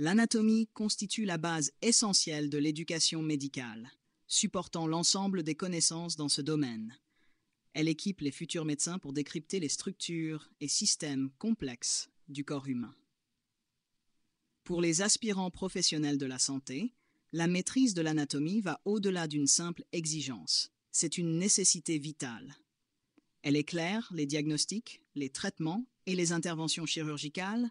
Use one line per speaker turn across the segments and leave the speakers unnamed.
l'anatomie constitue la base essentielle de l'éducation médicale, supportant l'ensemble des connaissances dans ce domaine. Elle équipe les futurs médecins pour décrypter les structures et systèmes complexes du corps humain. Pour les aspirants professionnels de la santé, la maîtrise de l'anatomie va au-delà d'une simple exigence, c'est une nécessité vitale. Elle éclaire les diagnostics, les traitements et les interventions chirurgicales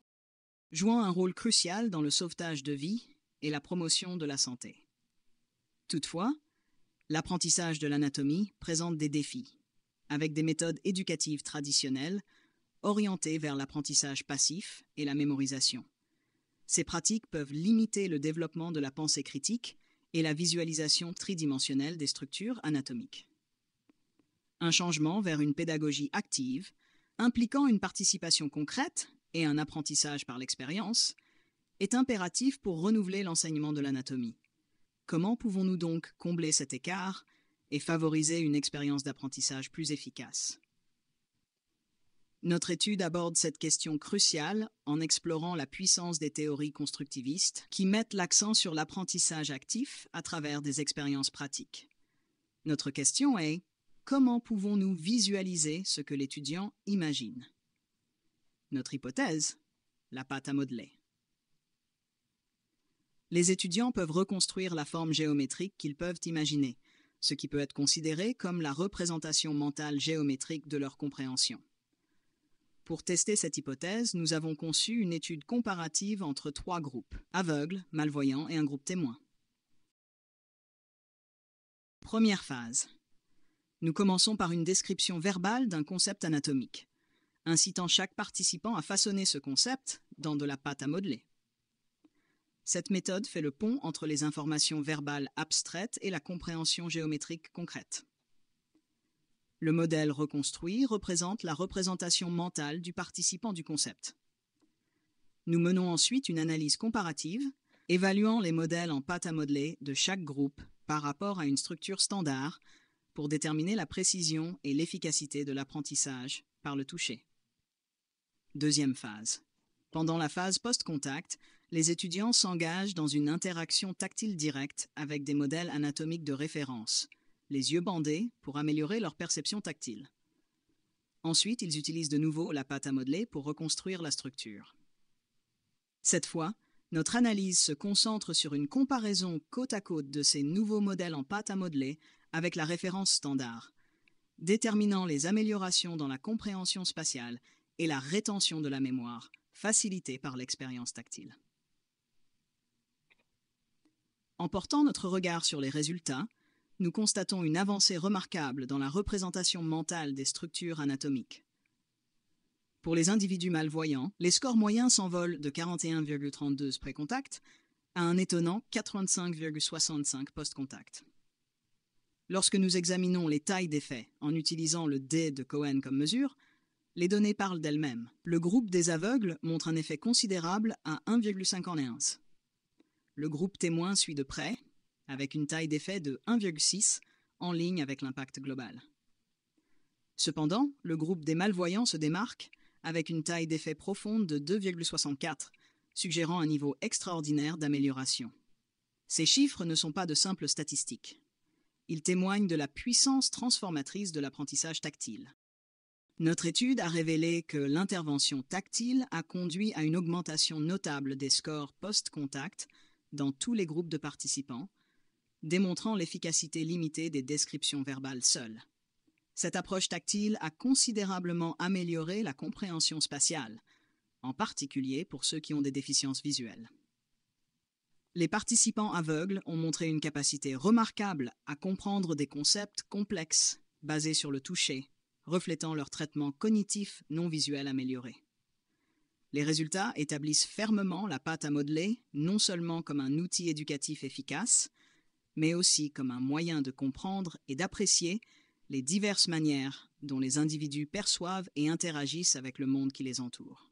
jouant un rôle crucial dans le sauvetage de vie et la promotion de la santé. Toutefois, l'apprentissage de l'anatomie présente des défis, avec des méthodes éducatives traditionnelles orientées vers l'apprentissage passif et la mémorisation. Ces pratiques peuvent limiter le développement de la pensée critique et la visualisation tridimensionnelle des structures anatomiques. Un changement vers une pédagogie active, impliquant une participation concrète et un apprentissage par l'expérience, est impératif pour renouveler l'enseignement de l'anatomie. Comment pouvons-nous donc combler cet écart et favoriser une expérience d'apprentissage plus efficace Notre étude aborde cette question cruciale en explorant la puissance des théories constructivistes qui mettent l'accent sur l'apprentissage actif à travers des expériences pratiques. Notre question est comment pouvons-nous visualiser ce que l'étudiant imagine notre hypothèse La pâte à modeler. Les étudiants peuvent reconstruire la forme géométrique qu'ils peuvent imaginer, ce qui peut être considéré comme la représentation mentale géométrique de leur compréhension. Pour tester cette hypothèse, nous avons conçu une étude comparative entre trois groupes, aveugles, malvoyants et un groupe témoin. Première phase. Nous commençons par une description verbale d'un concept anatomique incitant chaque participant à façonner ce concept dans de la pâte à modeler. Cette méthode fait le pont entre les informations verbales abstraites et la compréhension géométrique concrète. Le modèle reconstruit représente la représentation mentale du participant du concept. Nous menons ensuite une analyse comparative, évaluant les modèles en pâte à modeler de chaque groupe par rapport à une structure standard pour déterminer la précision et l'efficacité de l'apprentissage par le toucher. Deuxième phase. Pendant la phase post-contact, les étudiants s'engagent dans une interaction tactile directe avec des modèles anatomiques de référence, les yeux bandés pour améliorer leur perception tactile. Ensuite, ils utilisent de nouveau la pâte à modeler pour reconstruire la structure. Cette fois, notre analyse se concentre sur une comparaison côte à côte de ces nouveaux modèles en pâte à modeler avec la référence standard, déterminant les améliorations dans la compréhension spatiale et la rétention de la mémoire, facilitée par l'expérience tactile. En portant notre regard sur les résultats, nous constatons une avancée remarquable dans la représentation mentale des structures anatomiques. Pour les individus malvoyants, les scores moyens s'envolent de 41,32 pré-contact à un étonnant 85,65 post-contact. Lorsque nous examinons les tailles d'effet en utilisant le D de Cohen comme mesure, les données parlent d'elles-mêmes. Le groupe des aveugles montre un effet considérable à 1,51. Le groupe témoin suit de près, avec une taille d'effet de 1,6, en ligne avec l'impact global. Cependant, le groupe des malvoyants se démarque, avec une taille d'effet profonde de 2,64, suggérant un niveau extraordinaire d'amélioration. Ces chiffres ne sont pas de simples statistiques. Ils témoignent de la puissance transformatrice de l'apprentissage tactile. Notre étude a révélé que l'intervention tactile a conduit à une augmentation notable des scores post-contact dans tous les groupes de participants, démontrant l'efficacité limitée des descriptions verbales seules. Cette approche tactile a considérablement amélioré la compréhension spatiale, en particulier pour ceux qui ont des déficiences visuelles. Les participants aveugles ont montré une capacité remarquable à comprendre des concepts complexes basés sur le toucher, reflétant leur traitement cognitif non visuel amélioré. Les résultats établissent fermement la pâte à modeler non seulement comme un outil éducatif efficace, mais aussi comme un moyen de comprendre et d'apprécier les diverses manières dont les individus perçoivent et interagissent avec le monde qui les entoure.